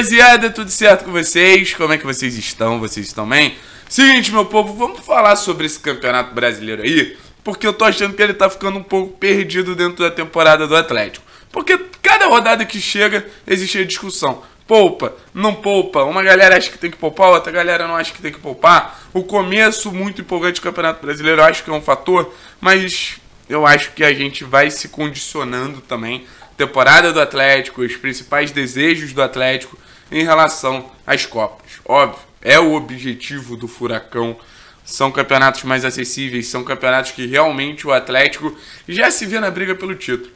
rapaziada, tudo certo com vocês? Como é que vocês estão? Vocês estão bem? Seguinte, meu povo, vamos falar sobre esse campeonato brasileiro aí, porque eu tô achando que ele tá ficando um pouco perdido dentro da temporada do Atlético. Porque cada rodada que chega, existe a discussão. Poupa, não poupa. Uma galera acha que tem que poupar, outra galera não acha que tem que poupar. O começo muito empolgante do Campeonato Brasileiro, eu acho que é um fator, mas eu acho que a gente vai se condicionando também temporada do Atlético, os principais desejos do Atlético em relação às Copas. Óbvio, é o objetivo do Furacão. São campeonatos mais acessíveis, são campeonatos que realmente o Atlético já se vê na briga pelo título.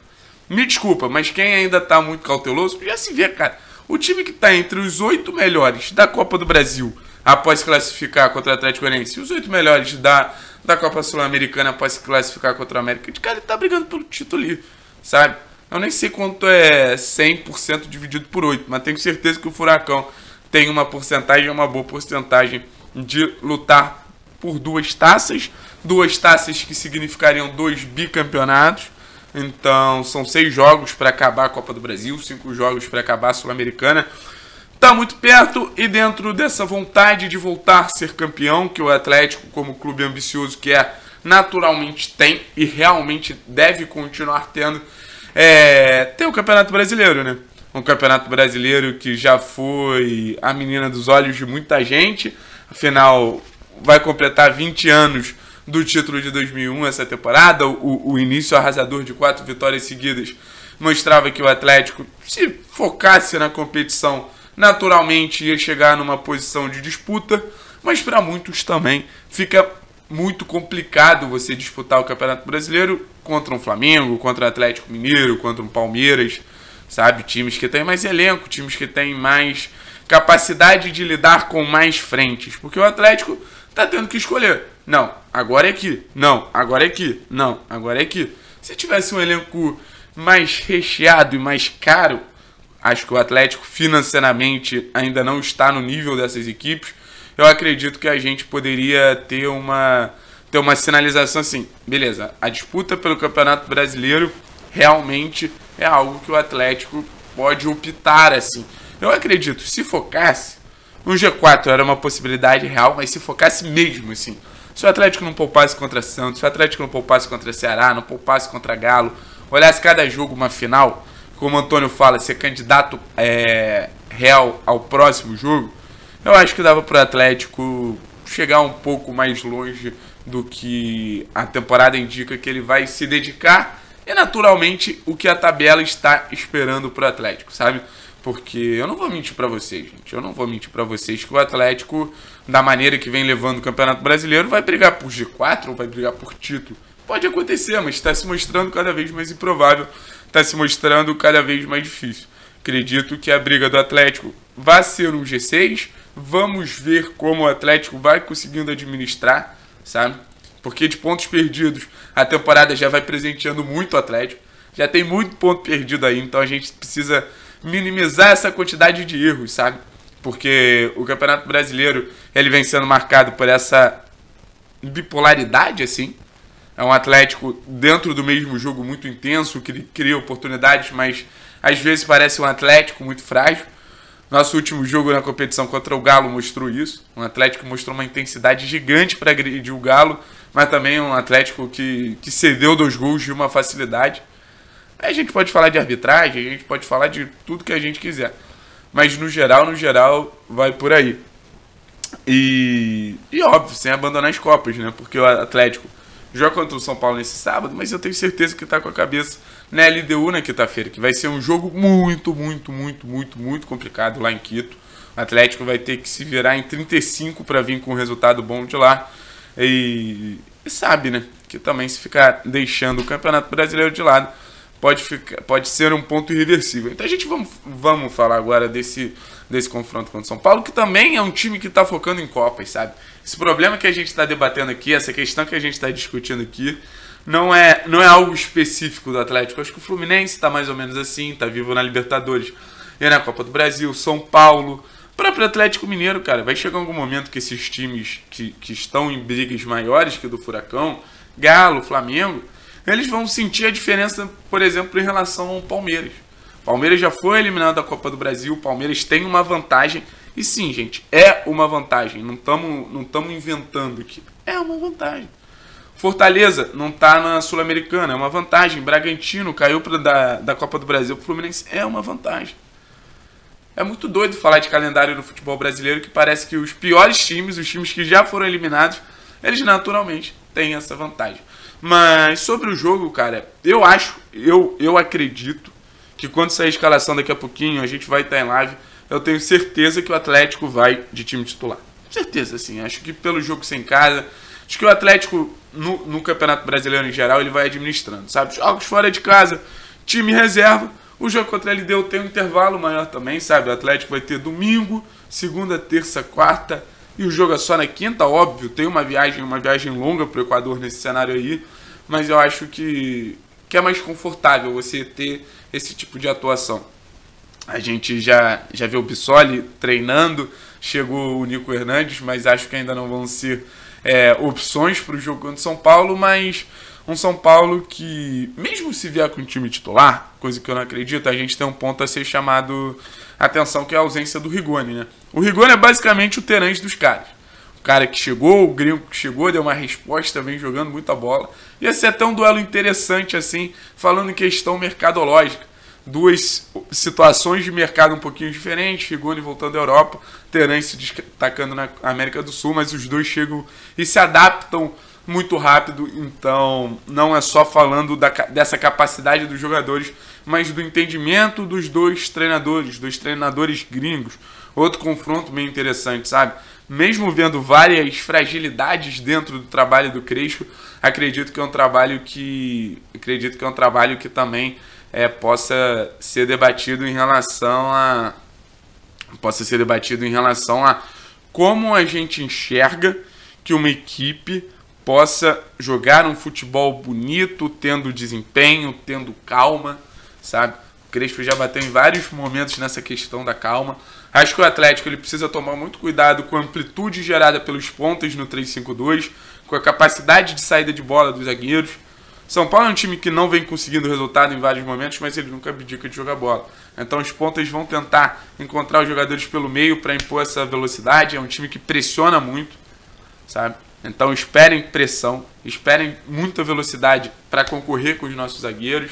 Me desculpa, mas quem ainda está muito cauteloso, já se vê, cara. O time que está entre os oito melhores da Copa do Brasil após classificar contra o Atlético Oriente, os oito melhores da, da Copa Sul-Americana após se classificar contra o América de Cali, está brigando pelo título ali, sabe? Eu nem sei quanto é 100% dividido por 8, mas tenho certeza que o Furacão tem uma porcentagem, é uma boa porcentagem de lutar por duas taças. Duas taças que significariam dois bicampeonatos. Então, são seis jogos para acabar a Copa do Brasil, cinco jogos para acabar a Sul-Americana. Está muito perto e dentro dessa vontade de voltar a ser campeão, que o Atlético, como clube ambicioso que é, naturalmente tem e realmente deve continuar tendo, é, tem o Campeonato Brasileiro, né? Um Campeonato Brasileiro que já foi a menina dos olhos de muita gente. Afinal, vai completar 20 anos do título de 2001 essa temporada. O, o início arrasador de quatro vitórias seguidas mostrava que o Atlético, se focasse na competição, naturalmente ia chegar numa posição de disputa. Mas para muitos também fica muito complicado você disputar o Campeonato Brasileiro contra um Flamengo, contra o um Atlético Mineiro, contra um Palmeiras, sabe? Times que têm mais elenco, times que têm mais capacidade de lidar com mais frentes. Porque o Atlético tá tendo que escolher. Não, agora é aqui. Não, agora é aqui. Não, agora é aqui. Se tivesse um elenco mais recheado e mais caro, acho que o Atlético financeiramente ainda não está no nível dessas equipes. Eu acredito que a gente poderia ter uma ter uma sinalização assim, beleza, a disputa pelo Campeonato Brasileiro realmente é algo que o Atlético pode optar assim. Eu acredito, se focasse, um G4 era uma possibilidade real, mas se focasse mesmo assim. Se o Atlético não poupasse contra Santos, se o Atlético não poupasse contra Ceará, não poupasse contra Galo, olhasse cada jogo uma final, como o Antônio fala, ser candidato é, real ao próximo jogo, eu acho que dava para o Atlético chegar um pouco mais longe do que a temporada indica que ele vai se dedicar. e naturalmente o que a tabela está esperando para o Atlético, sabe? Porque eu não vou mentir para vocês, gente. Eu não vou mentir para vocês que o Atlético, da maneira que vem levando o Campeonato Brasileiro, vai brigar por G4 ou vai brigar por título. Pode acontecer, mas está se mostrando cada vez mais improvável, está se mostrando cada vez mais difícil. Acredito que a briga do Atlético vai ser um G6. Vamos ver como o Atlético vai conseguindo administrar sabe? Porque de pontos perdidos, a temporada já vai presenteando muito o Atlético. Já tem muito ponto perdido aí, então a gente precisa minimizar essa quantidade de erros, sabe? Porque o Campeonato Brasileiro, ele vem sendo marcado por essa bipolaridade, assim. É um Atlético dentro do mesmo jogo muito intenso, que cria oportunidades, mas às vezes parece um Atlético muito frágil. Nosso último jogo na competição contra o Galo mostrou isso. Um Atlético mostrou uma intensidade gigante para agredir o Galo, mas também um Atlético que, que cedeu dois gols de uma facilidade. Aí a gente pode falar de arbitragem, a gente pode falar de tudo que a gente quiser. Mas no geral, no geral, vai por aí. E, e óbvio, sem abandonar as Copas, né? Porque o Atlético joga contra o São Paulo nesse sábado, mas eu tenho certeza que está com a cabeça na LDU na quinta-feira, que vai ser um jogo muito, muito, muito, muito, muito complicado lá em Quito. O Atlético vai ter que se virar em 35 para vir com um resultado bom de lá. E, e sabe, né? Que também se ficar deixando o Campeonato Brasileiro de lado, pode, ficar, pode ser um ponto irreversível. Então a gente vamos, vamos falar agora desse, desse confronto contra o São Paulo, que também é um time que está focando em Copas, sabe? Esse problema que a gente está debatendo aqui, essa questão que a gente está discutindo aqui, não é, não é algo específico do Atlético. Acho que o Fluminense está mais ou menos assim, está vivo na Libertadores e na Copa do Brasil, São Paulo. O próprio Atlético Mineiro, cara, vai chegar algum momento que esses times que, que estão em brigas maiores que o do Furacão, Galo, Flamengo, eles vão sentir a diferença, por exemplo, em relação ao Palmeiras. Palmeiras já foi eliminado da Copa do Brasil, o Palmeiras tem uma vantagem. E sim, gente, é uma vantagem. Não estamos não tamo inventando aqui. É uma vantagem. Fortaleza não está na Sul-Americana, é uma vantagem. Bragantino caiu pra, da, da Copa do Brasil para o Fluminense, é uma vantagem. É muito doido falar de calendário no futebol brasileiro que parece que os piores times, os times que já foram eliminados, eles naturalmente têm essa vantagem. Mas sobre o jogo, cara, eu acho, eu, eu acredito que quando sair a escalação daqui a pouquinho, a gente vai estar em live. Eu tenho certeza que o Atlético vai de time titular. Certeza, sim. Acho que pelo jogo sem casa, acho que o Atlético no, no Campeonato Brasileiro em geral ele vai administrando, sabe? Jogos fora de casa, time reserva. O jogo contra ele deu tem um intervalo maior também, sabe? O Atlético vai ter domingo, segunda, terça, quarta e o jogo é só na quinta, óbvio, tem uma viagem, uma viagem longa para o Equador nesse cenário aí, mas eu acho que, que é mais confortável você ter esse tipo de atuação. A gente já, já viu o Bissoli treinando, chegou o Nico Hernandes, mas acho que ainda não vão ser é, opções para o jogo contra São Paulo, mas um São Paulo que, mesmo se vier com o time titular, coisa que eu não acredito, a gente tem um ponto a ser chamado atenção, que é a ausência do Rigoni, né? O Rigoni é basicamente o terante dos caras. O cara que chegou, o gringo que chegou, deu uma resposta, vem jogando muita bola. Ia ser até um duelo interessante, assim, falando em questão mercadológica duas situações de mercado um pouquinho diferentes, Rigoni voltando à Europa, Terence destacando na América do Sul, mas os dois chegam e se adaptam muito rápido, então não é só falando da, dessa capacidade dos jogadores, mas do entendimento dos dois treinadores, dos treinadores gringos. Outro confronto bem interessante, sabe? Mesmo vendo várias fragilidades dentro do trabalho do Crespo, acredito que é um trabalho que acredito que é um trabalho que também é, possa ser debatido em relação a possa ser debatido em relação a como a gente enxerga que uma equipe possa jogar um futebol bonito, tendo desempenho, tendo calma, sabe? O Crespo já bateu em vários momentos nessa questão da calma. Acho que o Atlético ele precisa tomar muito cuidado com a amplitude gerada pelos pontas no 3-5-2, com a capacidade de saída de bola dos zagueiros. São Paulo é um time que não vem conseguindo resultado em vários momentos, mas ele nunca abdica de jogar bola. Então os pontas vão tentar encontrar os jogadores pelo meio para impor essa velocidade. É um time que pressiona muito, sabe? Então esperem pressão, esperem muita velocidade para concorrer com os nossos zagueiros.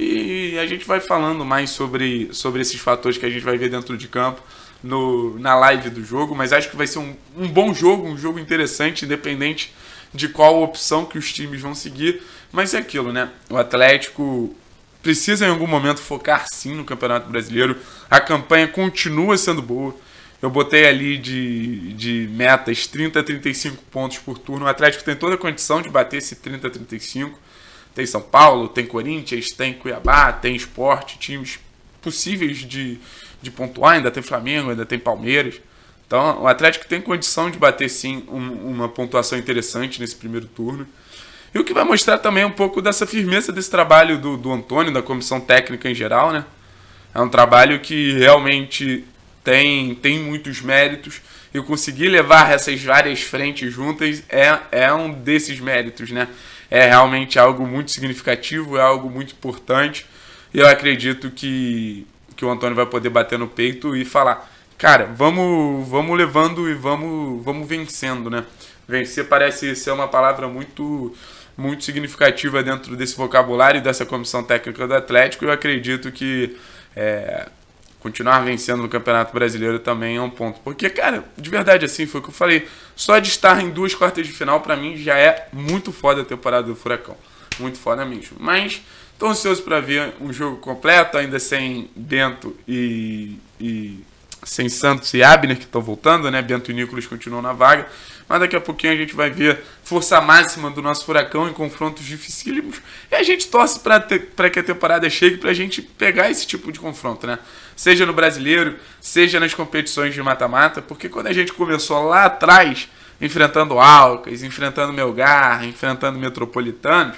E a gente vai falando mais sobre, sobre esses fatores que a gente vai ver dentro de campo no, na live do jogo. Mas acho que vai ser um, um bom jogo, um jogo interessante, independente de qual opção que os times vão seguir. Mas é aquilo, né? O Atlético precisa em algum momento focar sim no Campeonato Brasileiro. A campanha continua sendo boa. Eu botei ali de, de metas 30, 35 pontos por turno. O Atlético tem toda a condição de bater esse 30, 35. Tem São Paulo, tem Corinthians, tem Cuiabá, tem Esporte, times possíveis de, de pontuar. Ainda tem Flamengo, ainda tem Palmeiras. Então, o Atlético tem condição de bater sim um, uma pontuação interessante nesse primeiro turno. E o que vai mostrar também um pouco dessa firmeza desse trabalho do, do Antônio, da comissão técnica em geral, né? É um trabalho que realmente tem, tem muitos méritos e conseguir levar essas várias frentes juntas é, é um desses méritos, né? É realmente algo muito significativo, é algo muito importante e eu acredito que, que o Antônio vai poder bater no peito e falar: cara, vamos, vamos levando e vamos, vamos vencendo, né? Vencer parece ser uma palavra muito muito significativa dentro desse vocabulário dessa comissão técnica do Atlético. Eu acredito que é, continuar vencendo no Campeonato Brasileiro também é um ponto. Porque, cara, de verdade, assim, foi o que eu falei. Só de estar em duas quartas de final, para mim, já é muito foda a temporada do Furacão. Muito foda mesmo. Mas, tô ansioso para ver um jogo completo, ainda sem Bento e, e sem Santos e Abner, que estão voltando, né? Bento e Nicolas continuam na vaga. Mas daqui a pouquinho a gente vai ver força máxima do nosso furacão em confrontos dificílimos. E a gente torce para que a temporada chegue para a gente pegar esse tipo de confronto, né? Seja no brasileiro, seja nas competições de mata-mata, porque quando a gente começou lá atrás, enfrentando Alcas, enfrentando Melgar, enfrentando Metropolitanos,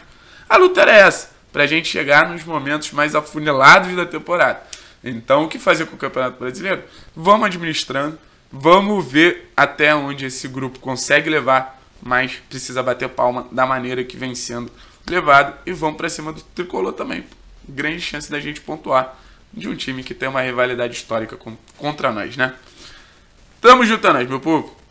a luta era essa, para a gente chegar nos momentos mais afunilados da temporada. Então, o que fazer com o Campeonato Brasileiro? Vamos administrando, vamos ver até onde esse grupo consegue levar, mas precisa bater palma da maneira que vem sendo levado e vamos para cima do tricolor também. Grande chance da gente pontuar de um time que tem uma rivalidade histórica com, contra nós, né? Tamo juntando, meu povo.